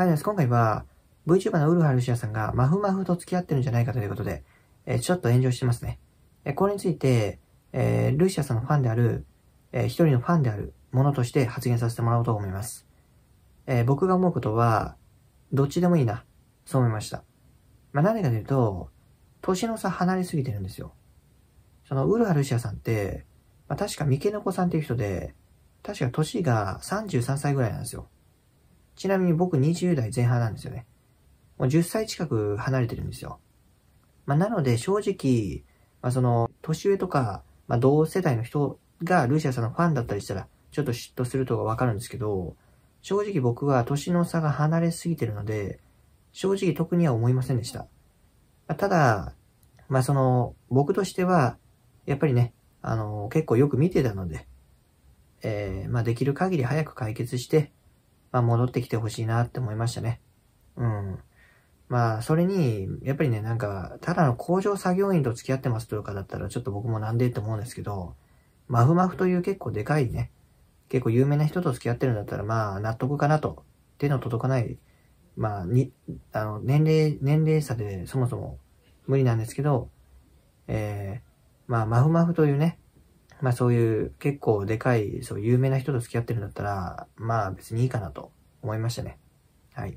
はい、です。今回は VTuber のウルハルシアさんがまふまふと付き合ってるんじゃないかということで、えー、ちょっと炎上してますね。えー、これについて、えー、ルシアさんのファンである、えー、一人のファンであるものとして発言させてもらおうと思います。えー、僕が思うことは、どっちでもいいな。そう思いました。まあ、何かというと、年の差離れすぎてるんですよ。その、ウルハルシアさんって、まあ、確か三毛猫さんっていう人で、確か年が33歳ぐらいなんですよ。ちなみに僕20代前半なんですよね。もう10歳近く離れてるんですよ。まあ、なので正直、まあ、その、年上とか、まあ、同世代の人がルシアさんのファンだったりしたら、ちょっと嫉妬するとかわかるんですけど、正直僕は年の差が離れすぎてるので、正直特には思いませんでした。まただ、まあ、その、僕としては、やっぱりね、あの、結構よく見てたので、えー、まあ、できる限り早く解決して、まあ、戻ってきてほしいなって思いましたね。うん。まあ、それに、やっぱりね、なんか、ただの工場作業員と付き合ってますというかだったら、ちょっと僕もなんでって思うんですけど、まふまふという結構でかいね、結構有名な人と付き合ってるんだったら、まあ、納得かなと。手の届かない、まあ、に、あの、年齢、年齢差でそもそも無理なんですけど、えー、まあ、マフマフというね、まあそういう結構でかい、そう有名な人と付き合ってるんだったら、まあ別にいいかなと思いましたね。はい。